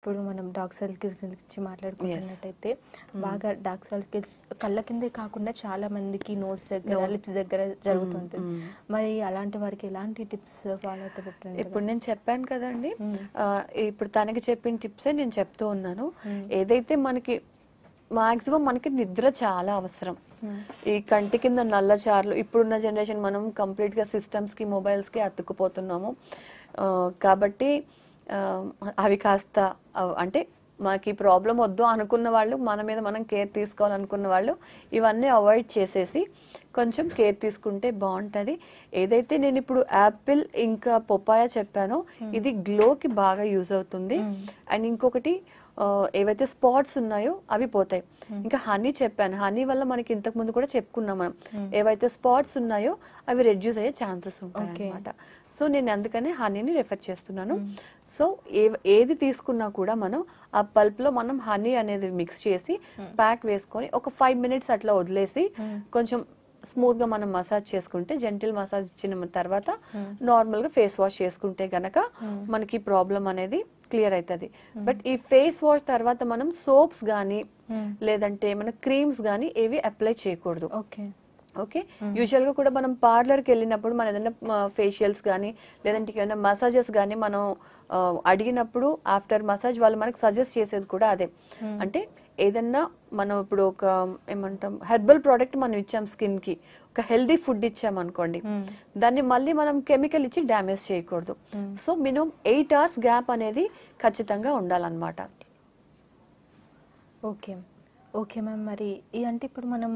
ఇప్పుడు మనం dark circles గురించి మాట్లాడుకున్నట్టయితే hmm. బాగా డార్క్ సర్కిల్స్ కళ్ళ కిందే కాకుండా చాలా మందికి నోస్ దగ్గర లిప్స్ దగ్గర జరుగుతుంది hmm, hmm. మరి అలాంటి వారికి ఎలాంటి టిప్స్ ఫాలో అవుతారు ఇప్పుడు నేను చెప్పాను కదండి ఇప్పుడు తనకి చెప్పిన టిప్సే నేను చెప్తూ ఉన్నాను ఏదైతే మనకి మాక్సిమం మనకి నిద్ర చాలా అవసరం ఈ కంటి కింద నల్ల చార్లు ఇప్పుడున్న జనరేషన్ మనం కంప్లీట్గా సిస్టమ్స్కి మొబైల్స్కి అతుక్కుపోతున్నాము కాబట్టి అవి కాస్త అంటే మాకు ప్రాబ్లం వద్దు అనుకున్న వాళ్ళు మన మీద మనం కేర్ తీసుకోవాలనుకున్న వాళ్ళు ఇవన్నీ అవాయిడ్ చేసేసి కొంచెం కేర్ తీసుకుంటే బాగుంటుంది ఏదైతే నేను ఇప్పుడు యాపిల్ ఇంకా పొప్పాయ చెప్పానో ఇది గ్లోకి బాగా యూజ్ అవుతుంది అండ్ ఇంకొకటి ఏవైతే స్పాట్స్ ఉన్నాయో అవి పోతాయి ఇంకా హనీ చెప్పాను హనీ వల్ల మనకి ఇంతకు ముందు కూడా చెప్పుకున్నాం మనం ఏవైతే స్పాట్స్ ఉన్నాయో అవి రెడ్యూస్ అయ్యే ఛాన్సెస్ ఉంటాయి అనమాట సో నేను అందుకనే హనీని రెఫర్ చేస్తున్నాను సో ఏ ఏది తీసుకున్నా కూడా మనం ఆ పల్ప్ లో మనం హనీ అనేది మిక్స్ చేసి hmm. ప్యాక్ వేసుకొని ఒక ఫైవ్ మినిట్స్ అట్లా వదిలేసి hmm. కొంచెం స్మూత్ గా మనం మసాజ్ చేసుకుంటే జెంటిల్ మసాజ్ ఇచ్చిన తర్వాత hmm. గా ఫేస్ వాష్ చేసుకుంటే గనక మనకి ప్రాబ్లం అనేది క్లియర్ అవుతుంది బట్ ఈ ఫేస్ వాష్ తర్వాత మనం సోప్స్ కానీ లేదంటే మన క్రీమ్స్ కానీ ఏవి అప్లై చేయకూడదు ఓకే ఓకే యూజువల్ గా కూడా మనం పార్లర్కి వెళ్ళినప్పుడు మన ఏదైనా ఫేషియల్స్ కానీ లేదంటే ఏమైనా మసాజెస్ కానీ మనం అడిగినప్పుడు ఆఫ్టర్ మసాజ్ వాళ్ళు మనకు సజెస్ట్ చేసేది కూడా అదే అంటే ఏదన్నా మనం ఇప్పుడు ఒక ఏమంటాం హెర్బల్ ప్రోడక్ట్ మనం ఇచ్చాం స్కిన్ కి ఒక హెల్దీ ఫుడ్ ఇచ్చాం అనుకోండి దాన్ని మళ్ళీ మనం కెమికల్ ఇచ్చి డ్యామేజ్ చేయకూడదు so minimum eight hours gap అనేది ఖచ్చితంగా ఉండాలన్నమాట ఓకే ఓకే మ్యామ్ మరి అంటే ఇప్పుడు మనం